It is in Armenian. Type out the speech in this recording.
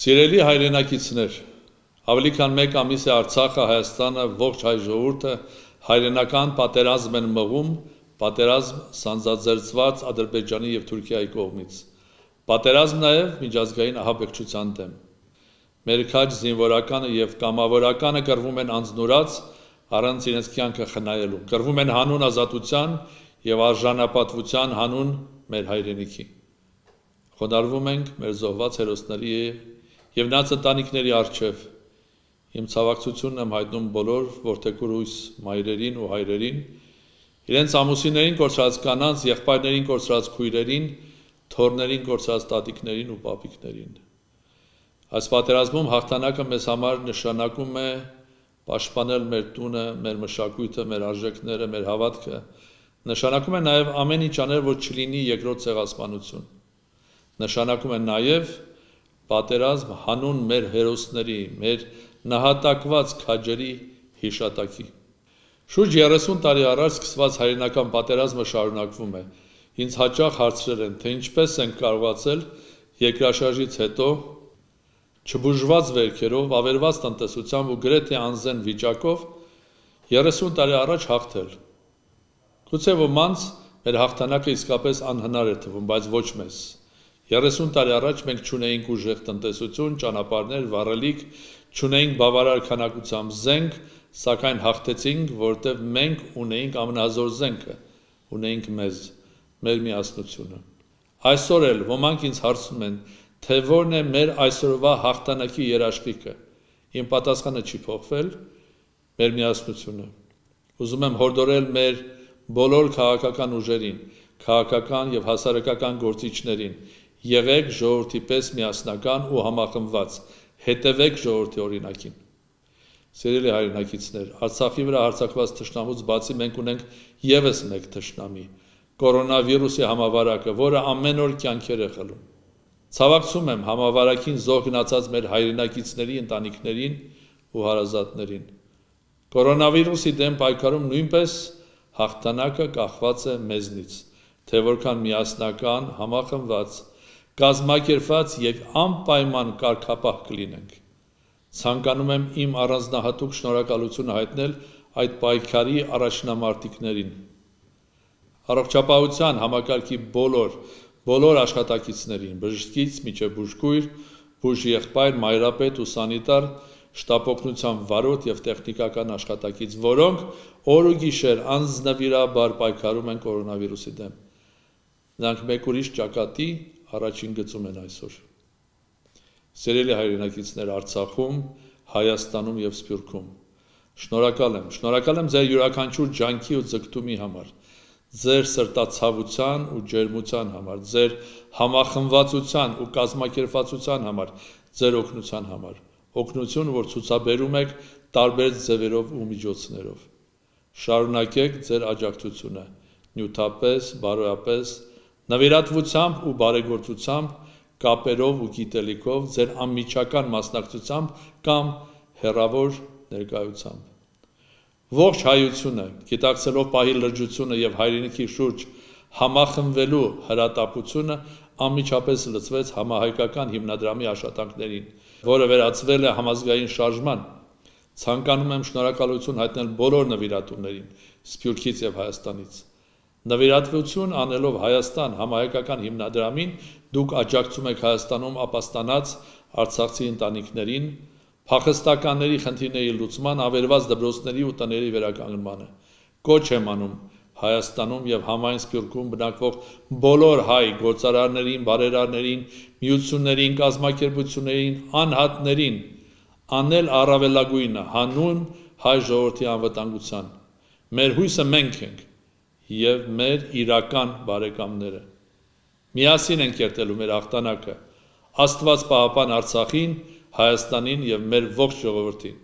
Սիրելի հայրենակիցներ, ավելի քան 1 ամիս է Արցախը, Հայաստանը, ողջ հայ ժողովուրդը հայրենական պատերազմ են մղում, պատերազմ սանձազերծված Ադրբեջանի եւ Թուրքիայի կողմից։ Պատերազմ նաեւ միջազգային ահաբեկչության դեմ։ Մեր քաչ զինվորականը եւ կամավորականը կռվում են անznուրած առանց իրենց կյանքը խնայելու։ Կռվում են հանուն ազատության եւ արժանապատվության հանուն մեր հայրենիքի։ Խոնարհվում ենք մեր զոհված հերոսների եւ նրանց ընտանիքների արժեվ։ Իմ ցավակցությունն եմ հայտնում բոլոր ворթեկուրույս մայրերին ու հայրերին, իրենց ամուսիներին կորցրած կանանց, եղբայրներին կորցրած քույրերին, թորներին կորցրած տատիկներին ու պապիկներին։ Այս պատերազմում հաղթանակը մեզ համար նշանակում է պաշտպանել մեր տունը, մեր մշակույթը, մեր արժեքները, մեր հավատքը, Նշանակում է նաև ամեն ինչ անել, որ չլինի երկրորդ ցեղասպանություն։ Նշանակում է նաև պատերազմ հանուն մեր հերոսների, մեր նահատակված քաջերի հիշատակի։ Շուրջ 30 տարի առաջ սկսված հայրենական պատերազմը շարունակվում է։ Ինձ հաճախ հարցրել են, թե ինչպես են կարողացել երկրաշարժից հետո չբուժված վերքերով, ավերված տնտեսությամբ ու գրեթե անզեն վիճակով 30 տարի առաջ հաղթել։ Գուցե ոմանց մեր հաղթանակը իսկապես անհնար է թվում, բայց ոչ մեզ։ 30 տարի առաջ մենք ճունեինք ուժեղ տնտեսություն, ճանապարհներ, վառելիք, ճունեինք բավարար քանակությամբ զենք, սակայն հաղթեցինք, որտեղ մենք ունեինք ամենազոր զենքը, ունեինք մեզ, մեր միասնությունը։ Այսօր էլ ոմանք ինձ հարցնում են, թե որն է մեր այսօրվա հաղթանակի երաշխիքը։ Իմ պատասխանը չի փոխվել, մեր միասնությունը։ Ուզում եմ հորդորել մեր բոլոր քաղաքական ուժերին, քաղաքական եւ հասարակական գործիչներին, Եղեք ժողովրդի պես միասնական ու համախմբված։ Հետևեք ժողովրդի օրինակին։ Սիրելի հայրենակիցներ, Արցախի վրա հարձակված ճշնամուց բացի մենք ունենք եւս մեկ ճշնամի՝ կորոնավիրուսի համավարակը, որը ամեն օր կյանքեր է խլում։ Ցավակցում եմ համավարակին զոհգնացած մեր հայրենակիցների ընտանիքներին ու հարազատներին։ Կորոնավիրուսի դեմ պայքարում նույնպես հաղթանակը կախված է մեզնից, թե որքան միասնական, համախմբված կազմակերպված եւ անպայման կարգապահ կլինենք։ Ցանկանում եմ իմ առանձնահատուկ շնորհակալությունը հայտնել այդ պայքարի առաջնամարտիկներին։ Առողջապահության համակարգի բոլոր բոլոր աշխատակիցներին, բժշկից միջև բուժքույր, բուժեղբայր, մայրապետ ու սանիտար, շտապօգնության վարորդ եւ տեխնիկական աշխատակից, որոնք օր ու գիշեր անձնավիրաբար պայքարում են կորոնավիրուսի դեմ։ Նրանք մեկ ուրիշ ճակատի առաջին գծում են այսօր։ Սերելի հայրենակիցներ Արցախում, Հայաստանում եւ Սփյուռքում։ Շնորհակալ եմ։ Շնորհակալ եմ ձեր յուրաքանչյուր ջանքի ու ձգտումի համար, ձեր սրտացավության ու ջերմության համար, ձեր համախմբվածության ու կազմակերպվածության համար, ձեր օգնության համար։ Օգնություն, որ ցուցաբերում եք տարբեր ձևերով ու միջոցներով։ Շարունակեք ձեր աջակցությունը նյութապես, բարոյապես, նվիրատվությամբ ու բարեգործությամբ, կապերով ու գիտելիքով, ձեր անմիջական մասնակցությամբ կամ հերավոր ներկայությամբ։ Ողջ հայությունը, գիտակցելով պահի լրջությունը եւ հայրենիքի շուրջ համախմբվելու հրատապությունը անմիջապես լծվեց համահայկական հիմնադրամի աշխատանքներին, որը վերածվել է համազգային շարժման։ Ցանկանում եմ շնորհակալություն հայտնել բոլոր նվիրատուներին, Սփյուռքից եւ Հայաստանից։ Նվիրատվություն անելով Հայաստան համահայկական հիմնադրամին դուք աջակցում եք Հայաստանում ապաստանած արցախցի ընտանիքներին, փախստականների խնդիրների լուծման, ավերված դպրոցների ու տների վերականգնմանը։ Կոչ եմ անում Հայաստանում եւ համայն Սփյուռքում բնակվող բոլոր հայ գործարարներին, բարերարներին, միություններին, կազմակերպություններին, անհատներին անել առավելագույնը հանուն հայ ժողովրդի անվտանգության։ Մեր հույսը մենք ենք եւ մեր իրական բարեկամները։ Միասին ենք երթելու մեր հաղթանակը։ Աստված պահապան Արցախին, Հայաստանին եւ մեր ողջ ժողովրդին։